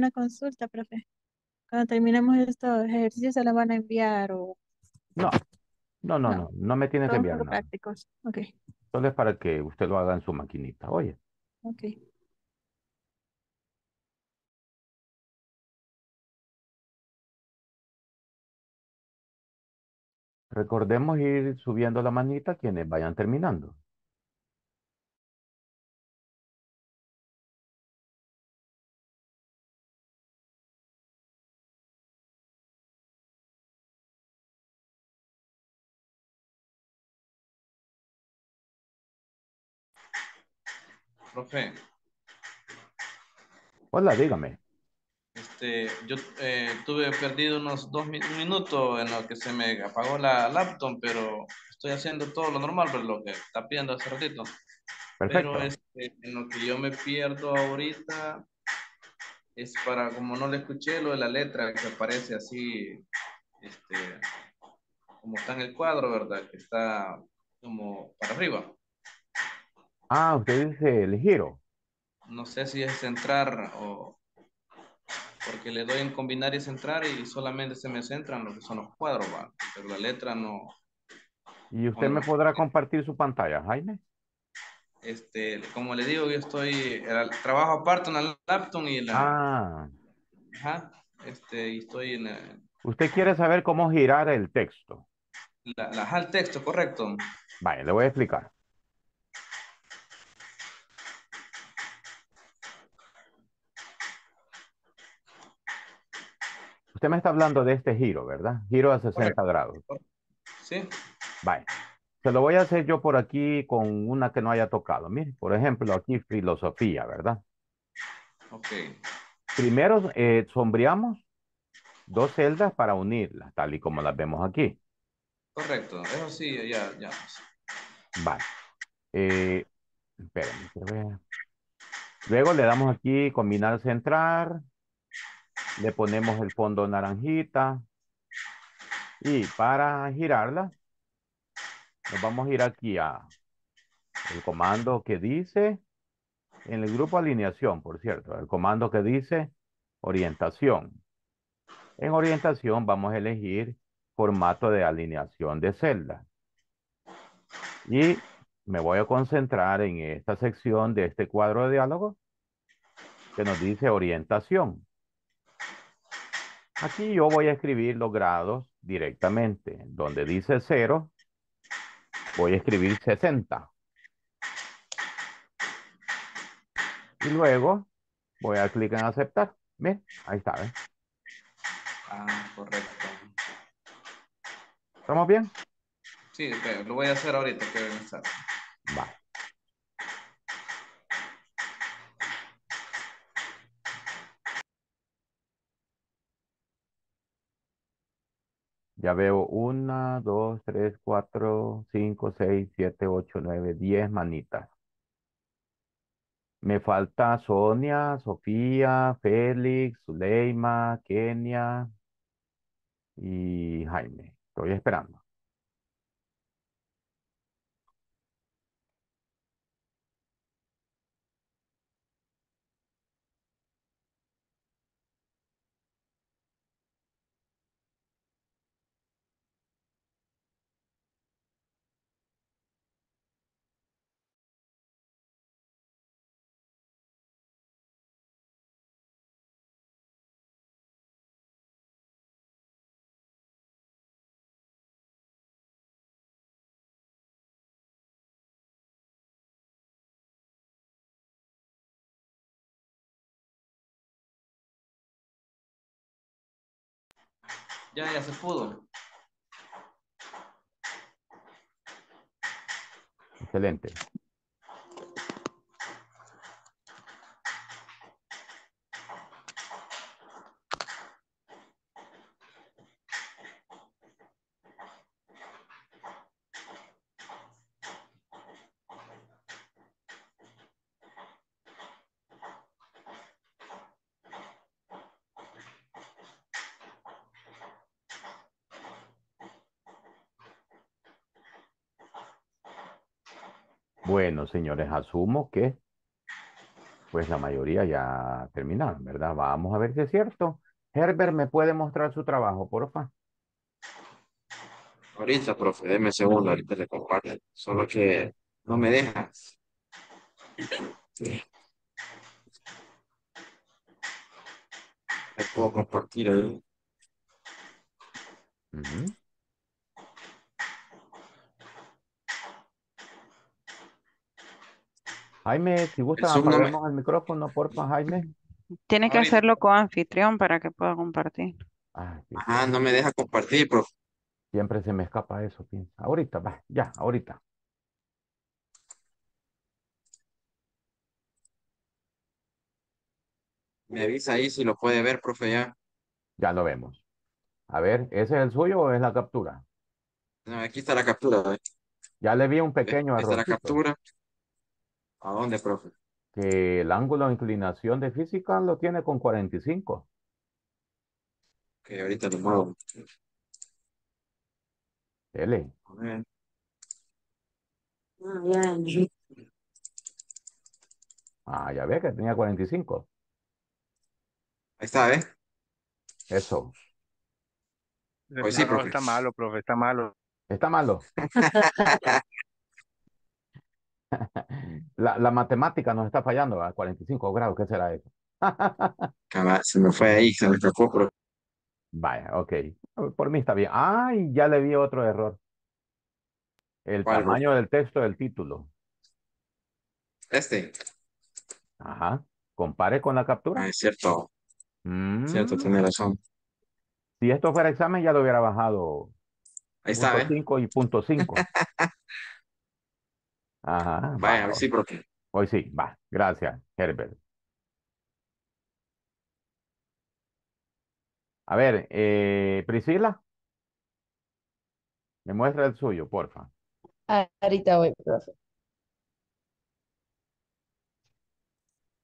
una consulta, profe. Cuando terminemos estos ejercicios, ¿se la van a enviar o...? No, no, no, no, no, me tienen que enviar nada. prácticos, ok. Solo es para que usted lo haga en su maquinita, oye. Ok. Recordemos ir subiendo la manita quienes vayan terminando. Profe. Hola, dígame. Este, yo eh, tuve perdido unos dos minutos en lo que se me apagó la laptop, pero estoy haciendo todo lo normal, pero pues, lo que está pidiendo hace ratito. Perfecto. Pero este, en lo que yo me pierdo ahorita es para, como no le escuché, lo de la letra que aparece así, este, como está en el cuadro, ¿verdad? Que está como para arriba. Ah, usted dice el giro. No sé si es centrar o... Porque le doy en combinar y centrar y solamente se me centran lo que son los cuadros, pero la letra no... ¿Y usted me podrá compartir su pantalla, Jaime? Este, como le digo, yo estoy... Trabajo aparte en la laptop y la... Ah. Ajá. Este, y estoy en... Usted quiere saber cómo girar el texto. La, el texto, correcto. Vale, le voy a explicar. Usted me está hablando de este giro, ¿verdad? Giro a 60 grados. Sí. Vale. Se lo voy a hacer yo por aquí con una que no haya tocado. Mire, por ejemplo, aquí filosofía, ¿verdad? Ok. Primero eh, sombreamos dos celdas para unirlas, tal y como las vemos aquí. Correcto, eso sí, ya, ya. Vale. Eh, vea. Luego le damos aquí combinar, centrar. Le ponemos el fondo naranjita. Y para girarla, nos vamos a ir aquí a el comando que dice, en el grupo alineación, por cierto, el comando que dice orientación. En orientación vamos a elegir formato de alineación de celda. Y me voy a concentrar en esta sección de este cuadro de diálogo que nos dice orientación. Aquí yo voy a escribir los grados directamente. Donde dice 0, voy a escribir 60. Y luego voy a clicar en aceptar. Bien, ahí está. Ah, correcto. ¿Estamos bien? Sí, lo voy a hacer ahorita que Ya veo una, dos, tres, cuatro, cinco, seis, siete, ocho, nueve, diez manitas. Me falta Sonia, Sofía, Félix, Zuleima, Kenia y Jaime. Estoy esperando. Ya, ya se pudo. Excelente. Bueno, señores, asumo que pues la mayoría ya terminaron, ¿verdad? Vamos a ver si es cierto. Herbert, ¿me puede mostrar su trabajo, por favor? Ahorita, profe, un segundo, ahorita le comparto. Solo que no me dejas. te puedo compartir ahí. Jaime, si gusta, el micrófono, porfa, Jaime. Tiene que hacerlo con anfitrión para que pueda compartir. Ah, ah no me deja compartir, profe. siempre se me escapa eso, Ahorita, va, ya, ahorita. Me avisa ahí si lo puede ver, profe, ya. Ya lo vemos. A ver, ¿ese es el suyo o es la captura? aquí está la captura. Ya le vi un pequeño Aquí está la captura. ¿A dónde, profe? Que el ángulo de inclinación de física lo tiene con 45. Que ahorita lo muevo. Dele. Ah, ah, ya ve que tenía 45. Ahí está, ¿eh? Eso. Pues sí, profe. Está malo, profe, está malo. Está malo. la, la, matemática nos está fallando a 45 grados, ¿qué será eso? se me fue ahí, se me tocó Vaya, ok. Por mí está bien. Ay, ya le vi otro error. El tamaño del texto del título. Este. Ajá. Compare con la captura. Ah, es cierto. Cierto, mm. tiene razón. Si esto fuera examen, ya lo hubiera bajado. Ahí está, 5.5 ¿eh? y punto 5. Ajá. Vaya, hoy sí, profe. Hoy sí, va. Gracias, Herbert. A ver, eh, Priscila. Me muestra el suyo, porfa. Ahorita voy, profe.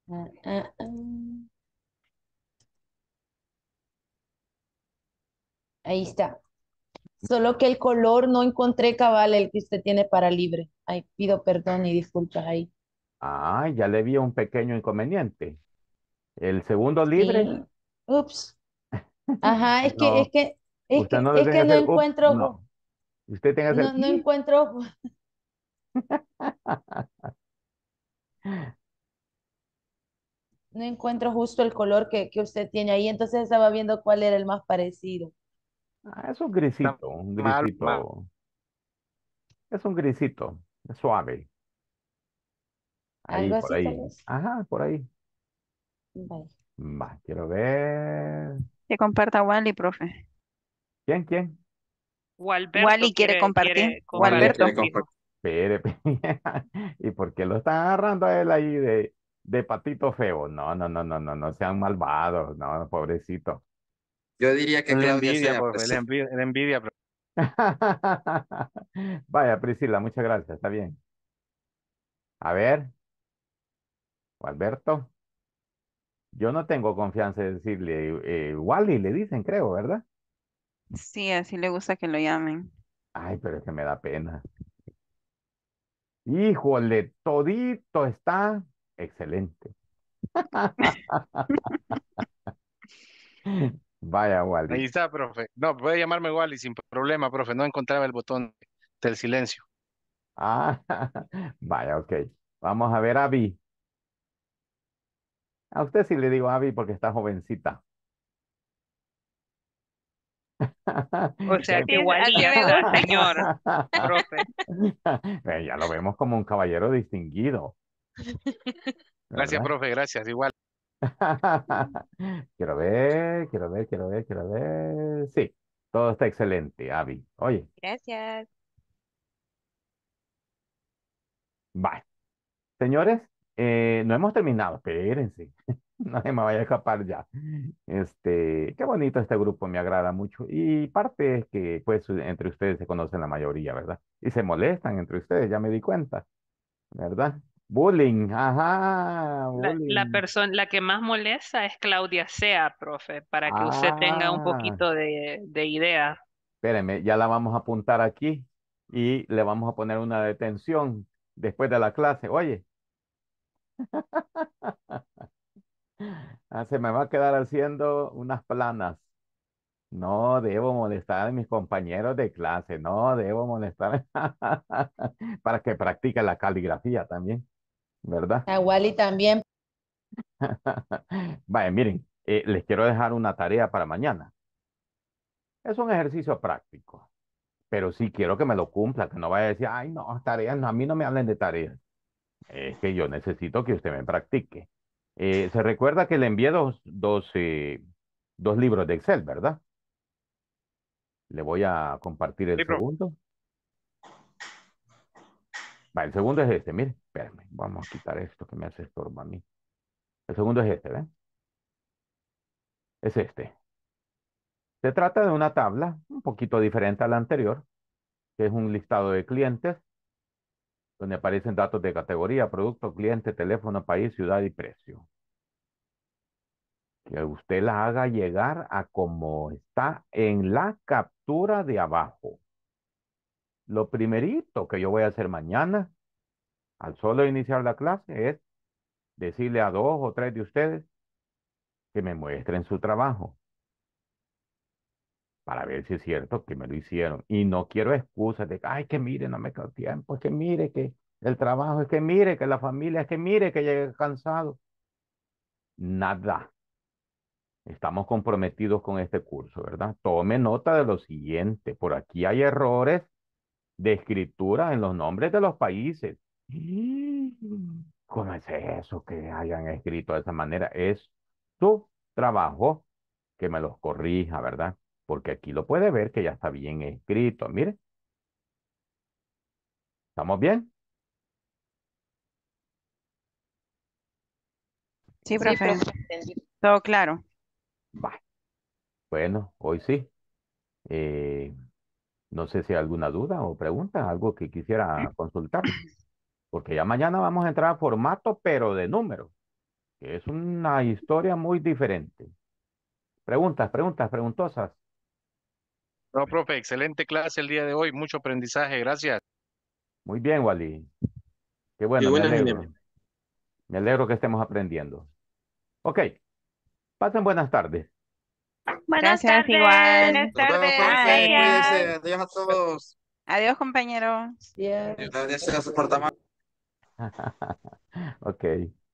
Ah, ah, ah. Ahí está. Solo que el color no encontré cabal el que usted tiene para libre. Ay, pido perdón y disculpas ahí. Ah, ya le vi un pequeño inconveniente. El segundo libre. Ups. Ajá, es que, es que, es que, no, es no encuentro. No. Usted tenga no, no encuentro. no encuentro justo el color que, que usted tiene ahí, entonces estaba viendo cuál era el más parecido. Ah, es un grisito, un grisito. Es un grisito, es suave. Ahí, por ahí. Ajá, por ahí. Va, quiero ver. Que comparta Wally, profe. ¿Quién, quién? Wally quiere, compartir. Walberto. Quiere ¿Y por qué lo están agarrando a él ahí de, de patito feo? No, no, no, no, no, no sean malvados, no, pobrecito. Yo diría que la envidia, sea, pues, envidia, Vaya, Priscila, muchas gracias, está bien. A ver, Alberto, yo no tengo confianza de decirle, eh, Wally le dicen, creo, ¿verdad? Sí, así le gusta que lo llamen. Ay, pero es que me da pena. Híjole, todito está excelente. Vaya, Wally. Ahí está, profe. No, puede llamarme Wally sin problema, profe. No encontraba el botón del silencio. Ah, vaya, ok. Vamos a ver, Abby. A usted sí le digo Abby porque está jovencita. O sea que Wally ya el señor. profe. Ya lo vemos como un caballero distinguido. Gracias, profe, gracias, igual. Quiero ver, quiero ver, quiero ver, quiero ver. Sí, todo está excelente, Abby. Oye, Gracias. bye. Señores, eh, no hemos terminado, espérense. No se me vaya a escapar ya. Este, qué bonito este grupo, me agrada mucho. Y parte es que, pues, entre ustedes se conocen la mayoría, ¿verdad? Y se molestan entre ustedes, ya me di cuenta, ¿verdad? Bullying, ajá. La, persona, la que más molesta es Claudia Sea, profe, para que usted tenga un ah. poquito de, de idea. Espéreme, ya la vamos a apuntar aquí y le vamos a poner una detención después de la clase. Oye. Ah, se me va a quedar haciendo unas planas. No debo molestar a mis compañeros de clase, no debo molestar para que practique la caligrafía también. ¿verdad? A Wally también. Vaya, miren, eh, les quiero dejar una tarea para mañana. Es un ejercicio práctico, pero sí quiero que me lo cumpla, que no vaya a decir, ay, no, tareas, no, a mí no me hablen de tareas. Es que yo necesito que usted me practique. Eh, se recuerda que le envié dos, eh, dos, libros de Excel, ¿verdad? Le voy a compartir el segundo el segundo es este, mire, espérame, vamos a quitar esto que me hace estorbo a mí. El segundo es este, ¿ven? Es este. Se trata de una tabla un poquito diferente a la anterior, que es un listado de clientes, donde aparecen datos de categoría, producto, cliente, teléfono, país, ciudad y precio. Que usted la haga llegar a como está en la captura de abajo. Lo primerito que yo voy a hacer mañana, al solo iniciar la clase, es decirle a dos o tres de ustedes que me muestren su trabajo para ver si es cierto que me lo hicieron. Y no quiero excusas de, ay, que mire, no me quedó tiempo, es que mire que el trabajo, es que mire que la familia, es que mire que llegué cansado. Nada. Estamos comprometidos con este curso, ¿verdad? Tome nota de lo siguiente. Por aquí hay errores de escritura en los nombres de los países. Mm. ¿Cómo es eso que hayan escrito de esa manera? Es tu trabajo que me los corrija, ¿verdad? Porque aquí lo puede ver que ya está bien escrito. Mire. ¿Estamos bien? Sí, profe. Todo claro. Bueno, hoy sí. Eh, no sé si hay alguna duda o pregunta, algo que quisiera consultar. Porque ya mañana vamos a entrar a formato, pero de número. Que es una historia muy diferente. Preguntas, preguntas, preguntosas. No, profe, excelente clase el día de hoy. Mucho aprendizaje, gracias. Muy bien, Wally. Qué bueno, me alegro. me alegro que estemos aprendiendo. Ok. Pasen buenas tardes. Buenas tardes. Igual. Buenas tardes. Adiós. Adiós a todos. Adiós, compañeros. Yes. Gracias, Dios se Okay. ok.